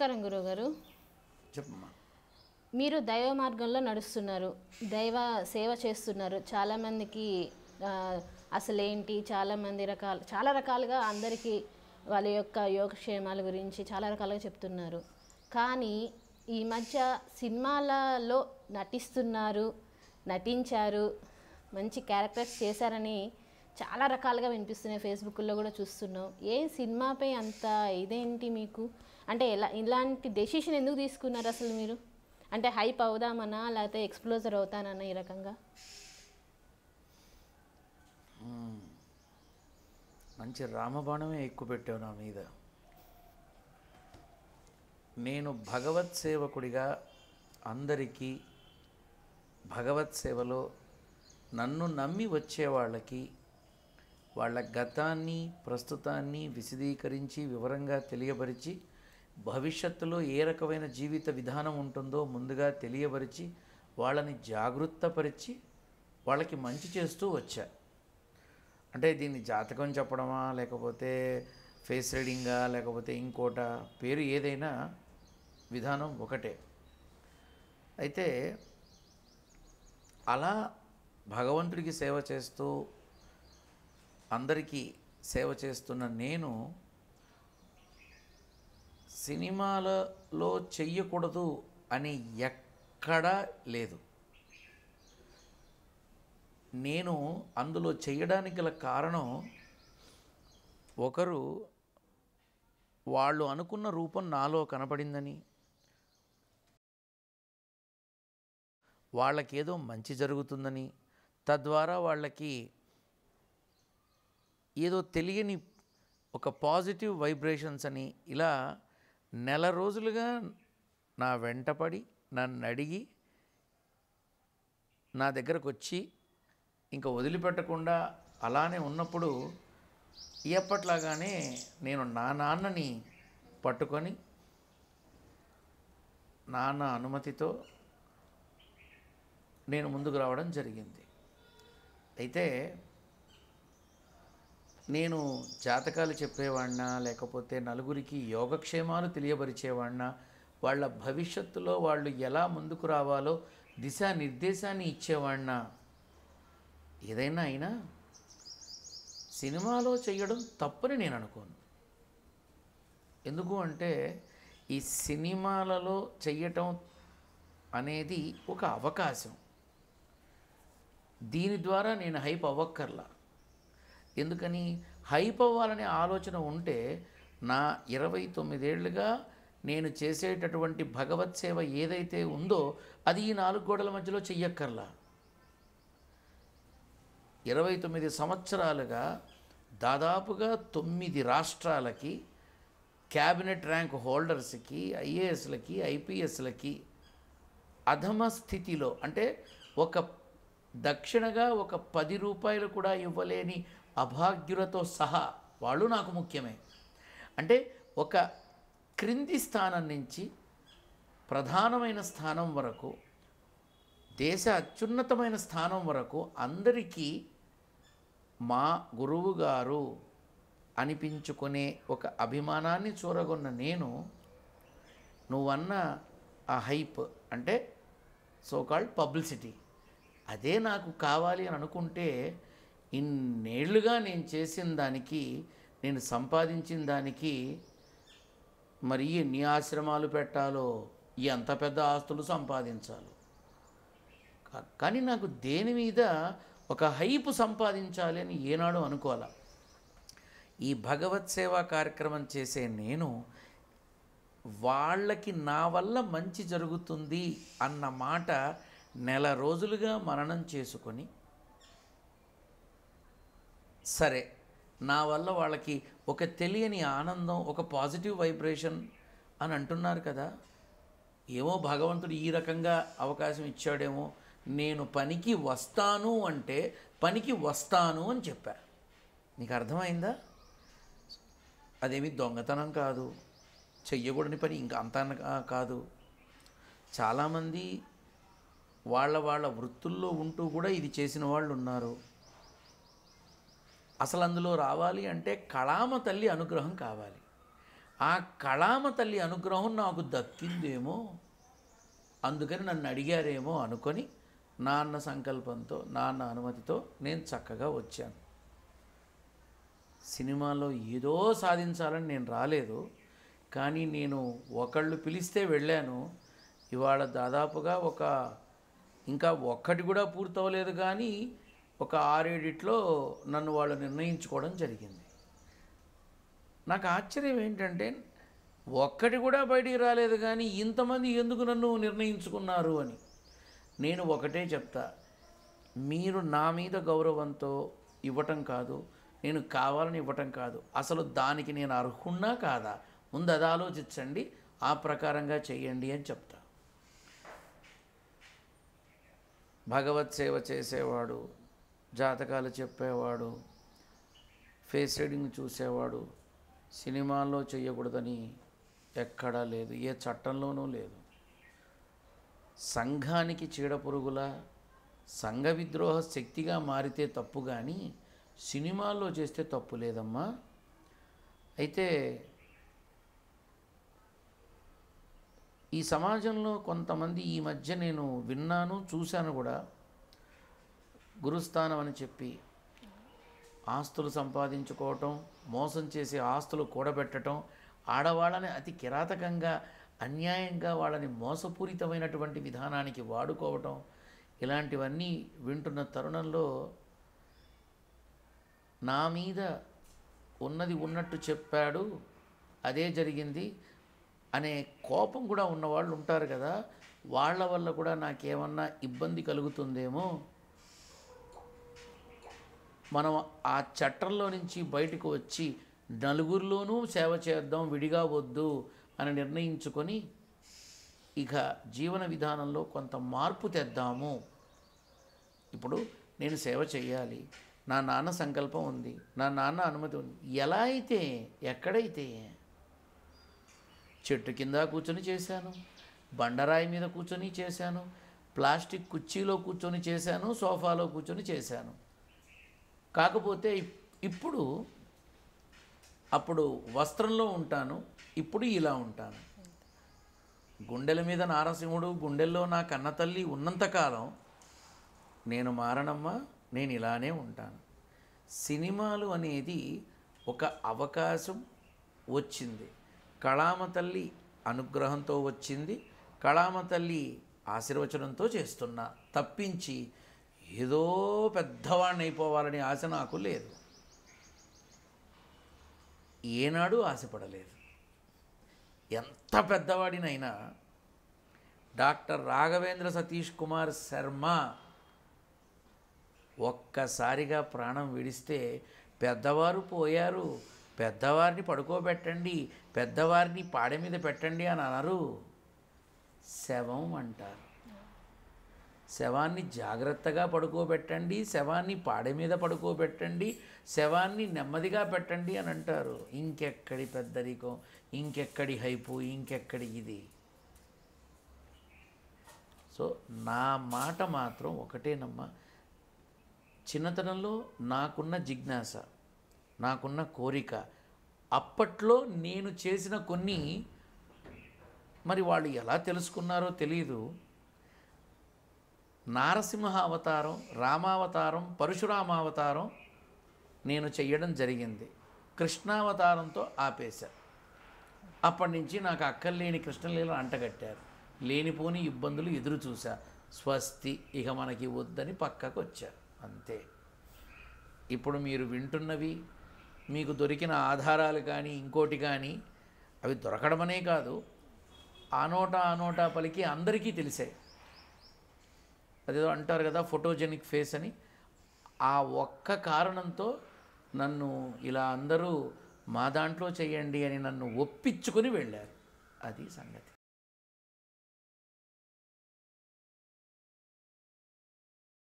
నమస్కారం గురువుగారు చెప్పమ్మా మీరు దైవ మార్గంలో నడుస్తున్నారు దైవ సేవ చేస్తున్నారు చాలామందికి అసలేంటి చాలామంది రకాలు చాలా రకాలుగా అందరికీ వాళ్ళ యొక్క యోగక్షేమాల గురించి చాలా రకాలుగా చెప్తున్నారు కానీ ఈ మధ్య సినిమాలలో నటిస్తున్నారు నటించారు మంచి క్యారెక్టర్స్ చేశారని చాలా రకాలుగా వినిపిస్తున్నాయి ఫేస్బుక్లో కూడా చూస్తున్నాం ఏ సినిమాపై అంత ఇదేంటి మీకు అంటే ఎలా ఇలాంటి డెసిషన్ ఎందుకు తీసుకున్నారు అసలు మీరు అంటే హైప్ అవుదామన్నా లేకపోతే ఎక్స్ప్లోజర్ అవుతానన్నా ఈ రకంగా మంచి రామబాణమే ఎక్కువ పెట్టావు నా మీద నేను భగవత్ సేవకుడిగా అందరికీ భగవత్ సేవలో నన్ను నమ్మి వచ్చే వాళ్ళకి వాళ్ళ గతాన్ని ప్రస్తుతాన్ని విశదీకరించి వివరంగా తెలియపరిచి భవిష్యత్తులో ఏ రకమైన జీవిత విధానం ఉంటుందో ముందుగా తెలియపరిచి వాళ్ళని జాగృతపరిచి వాళ్ళకి మంచి చేస్తూ వచ్చా అంటే దీన్ని జాతకం చెప్పడమా లేకపోతే ఫేస్ రీడింగా లేకపోతే ఇంకోట పేరు ఏదైనా విధానం ఒకటే అయితే అలా భగవంతుడికి సేవ చేస్తూ అందరికీ సేవ చేస్తున్న నేను సినిమాలలో చెయ్యకూడదు అని ఎక్కడా లేదు నేను అందులో చేయడానికి గల కారణం ఒకరు వాళ్ళు అనుకున్న రూపం నాలో కనపడిందని వాళ్ళకేదో మంచి జరుగుతుందని తద్వారా వాళ్ళకి ఏదో తెలియని ఒక పాజిటివ్ వైబ్రేషన్స్ అని ఇలా నెల రోజులుగా నా వెంటపడి నన్ను అడిగి నా దగ్గరకు వచ్చి ఇంకా వదిలిపెట్టకుండా అలానే ఉన్నప్పుడు ఎప్పట్లాగానే నేను నా నాన్నని పట్టుకొని నాన్న అనుమతితో నేను ముందుకు రావడం జరిగింది అయితే నేను జాతకాలు చెప్పేవాడినా లేకపోతే నలుగురికి యోగక్షేమాలు తెలియబరిచేవాడినా వాళ్ళ భవిష్యత్తులో వాళ్ళు ఎలా ముందుకు రావాలో దిశానిర్దేశాన్ని ఇచ్చేవాడినా ఏదైనా అయినా సినిమాలో చేయడం తప్పని నేను అనుకోను ఎందుకు అంటే ఈ సినిమాలలో చెయ్యటం అనేది ఒక అవకాశం దీని ద్వారా నేను హైప్ అవ్వక్కర్లా ఎందుకని హైప్ అవ్వాలనే ఆలోచన ఉంటే నా ఇరవై తొమ్మిదేళ్లుగా నేను చేసేటటువంటి భగవత్ సేవ ఏదైతే ఉందో అది ఈ నాలుగు గోడల మధ్యలో చెయ్యక్కర్లా ఇరవై తొమ్మిది సంవత్సరాలుగా దాదాపుగా తొమ్మిది రాష్ట్రాలకి క్యాబినెట్ ర్యాంక్ హోల్డర్స్కి ఐఏఎస్లకి ఐపీఎస్లకి అధమ స్థితిలో అంటే ఒక దక్షిణగా ఒక పది రూపాయలు కూడా ఇవ్వలేని అభాగ్యులతో సహా వాళ్ళు నాకు ముఖ్యమే అంటే ఒక క్రింది స్థానం నుంచి ప్రధానమైన స్థానం వరకు దేశ అత్యున్నతమైన స్థానం వరకు అందరికీ మా గురువు గారు అనిపించుకునే ఒక అభిమానాన్ని చూరగొన్న నేను నువ్వన్న ఆ హైప్ అంటే సో పబ్లిసిటీ అదే నాకు కావాలి అని అనుకుంటే ఇన్నేళ్లుగా నేను చేసిన దానికి నేను సంపాదించిన దానికి మరి ఎన్ని ఆశ్రమాలు పెట్టాలో ఎంత పెద్ద ఆస్తులు సంపాదించాలో కానీ నాకు దేని మీద ఒక హైపు సంపాదించాలి అని ఏనాడు అనుకోవాల ఈ భగవత్ సేవా కార్యక్రమం చేసే నేను వాళ్ళకి నా వల్ల మంచి జరుగుతుంది అన్న మాట నెల రోజులుగా మననం చేసుకొని సరే నా వల్ల వాళ్ళకి ఒక తెలియని ఆనందం ఒక పాజిటివ్ వైబ్రేషన్ అని అంటున్నారు కదా ఏమో భగవంతుడు ఈ రకంగా అవకాశం ఇచ్చాడేమో నేను పనికి వస్తాను అంటే పనికి వస్తాను అని చెప్పా నీకు అర్థమైందా అదేమి దొంగతనం కాదు చెయ్యకూడని పని ఇంకా అంత కాదు చాలామంది వాళ్ళ వాళ్ళ వృత్తుల్లో ఉంటూ కూడా ఇది చేసిన వాళ్ళు ఉన్నారు అసలు అందులో రావాలి అంటే కళామ తల్లి అనుగ్రహం కావాలి ఆ కళామ తల్లి అనుగ్రహం నాకు దక్కిందేమో అందుకని నన్ను అడిగారేమో అనుకొని నాన్న సంకల్పంతో నాన్న అనుమతితో నేను చక్కగా వచ్చాను సినిమాలో ఏదో సాధించాలని నేను రాలేదు కానీ నేను ఒకళ్ళు పిలిస్తే వెళ్ళాను ఇవాళ దాదాపుగా ఒక ఇంకా ఒక్కటి కూడా పూర్తవలేదు కానీ ఒక ఆరేడిట్లో నన్ను వాళ్ళు నిర్ణయించుకోవడం జరిగింది నాకు ఆశ్చర్యం ఏంటంటే ఒక్కటి కూడా బయటికి రాలేదు కానీ ఇంతమంది ఎందుకు నన్ను నిర్ణయించుకున్నారు అని నేను ఒకటే చెప్తా మీరు నా మీద గౌరవంతో ఇవ్వటం కాదు నేను కావాలని ఇవ్వటం కాదు అసలు దానికి నేను అర్హున్నా కాదా ముందు అది ఆలోచించండి ఆ ప్రకారంగా చేయండి అని చెప్తా భగవత్ సేవ చేసేవాడు జాతకాలు చెప్పేవాడు ఫేస్ రీడింగ్ చూసేవాడు సినిమాల్లో చేయకూడదని ఎక్కడా లేదు ఏ చట్టంలోనూ లేదు సంఘానికి చీడపురుగుల సంఘ విద్రోహ శక్తిగా మారితే తప్పు కానీ సినిమాల్లో చేస్తే తప్పు లేదమ్మా అయితే ఈ సమాజంలో కొంతమంది ఈ మధ్య నేను విన్నాను చూశాను కూడా గురుస్థానం అని చెప్పి ఆస్తులు సంపాదించుకోవటం మోసం చేసి ఆస్తులు కూడబెట్టడం ఆడవాళ్ళని అతి కిరాతకంగా అన్యాయంగా వాళ్ళని మోసపూరితమైనటువంటి విధానానికి వాడుకోవటం ఇలాంటివన్నీ వింటున్న తరుణంలో నా మీద ఉన్నది ఉన్నట్టు చెప్పాడు అదే జరిగింది అనే కోపం కూడా ఉన్నవాళ్ళు ఉంటారు కదా వాళ్ళ వల్ల కూడా నాకేమన్నా ఇబ్బంది కలుగుతుందేమో మనం ఆ చట్టంలో నుంచి బయటకు వచ్చి నలుగురిలోనూ సేవ చేద్దాం విడిగా వద్దు అని నిర్ణయించుకొని ఇక జీవన విధానంలో కొంత మార్పు తెద్దాము ఇప్పుడు నేను సేవ చేయాలి నా నాన్న సంకల్పం ఉంది నా నాన్న అనుమతి ఉంది ఎలా అయితే ఎక్కడైతే చెట్టు కింద కూర్చొని చేశాను బండరాయి మీద కూర్చొని చేశాను ప్లాస్టిక్ కుర్చీలో కూర్చొని చేశాను సోఫాలో కూర్చొని చేశాను కాకపోతే ఇప్పుడు అప్పుడు వస్త్రంలో ఉంటాను ఇప్పుడు ఇలా ఉంటాను గుండెల మీద నారసింహుడు గుండెల్లో నా కన్నతల్లి ఉన్నంతకాలం నేను మారనమ్మా నేను ఇలానే ఉంటాను సినిమాలు అనేది ఒక అవకాశం వచ్చింది కళామ తల్లి అనుగ్రహంతో వచ్చింది కళామ తల్లి ఆశీర్వచనంతో చేస్తున్నా తప్పించి ఏదో పెద్దవాడిని అయిపోవాలని ఆశ నాకు లేదు ఏనాడు ఆశపడలేదు ఎంత పెద్దవాడినైనా డాక్టర్ రాఘవేంద్ర సతీష్ కుమార్ శర్మ ఒక్కసారిగా ప్రాణం విడిస్తే పెద్దవారు పోయారు పెద్దవారిని పడుకోబెట్టండి పెద్దవారిని పాడె మీద పెట్టండి అని అనరు శవం అంటారు శవాన్ని జాగ్రత్తగా పడుకోబెట్టండి శవాన్ని పాడె మీద పడుకోబెట్టండి శవాన్ని నెమ్మదిగా పెట్టండి అని అంటారు ఇంకెక్కడి పెద్దరికం ఇంకెక్కడి హైపు ఇంకెక్కడి ఇది సో నా మాట మాత్రం ఒకటేనమ్మా చిన్నతనంలో నాకున్న జిజ్ఞాస నాకున్న కోరిక అప్పట్లో నేను చేసిన కొన్ని మరి వాళ్ళు ఎలా తెలుసుకున్నారో తెలియదు నారసింహ అవతారం రామావతారం పరశురామావతారం నేను చెయ్యడం జరిగింది కృష్ణావతారంతో ఆపేశారు అప్పటి నుంచి నాకు అక్కర్లేని కృష్ణలీల అంటగట్టారు లేనిపోని ఇబ్బందులు ఎదురు చూశా స్వస్తి ఇక మనకి వద్దని పక్కకు వచ్చారు అంతే ఇప్పుడు మీరు వింటున్నవి మీకు దొరికిన ఆధారాలు కానీ ఇంకోటి కానీ అవి దొరకడమనే కాదు ఆనోటా ఆనోటా పలికి అందరికీ తెలిసాయి అదేదో అంటారు కదా ఫోటోజెనిక్ ఫేస్ అని ఆ ఒక్క కారణంతో నన్ను ఇలా అందరూ మా దాంట్లో చేయండి అని నన్ను ఒప్పించుకొని వెళ్ళారు అది సంగతి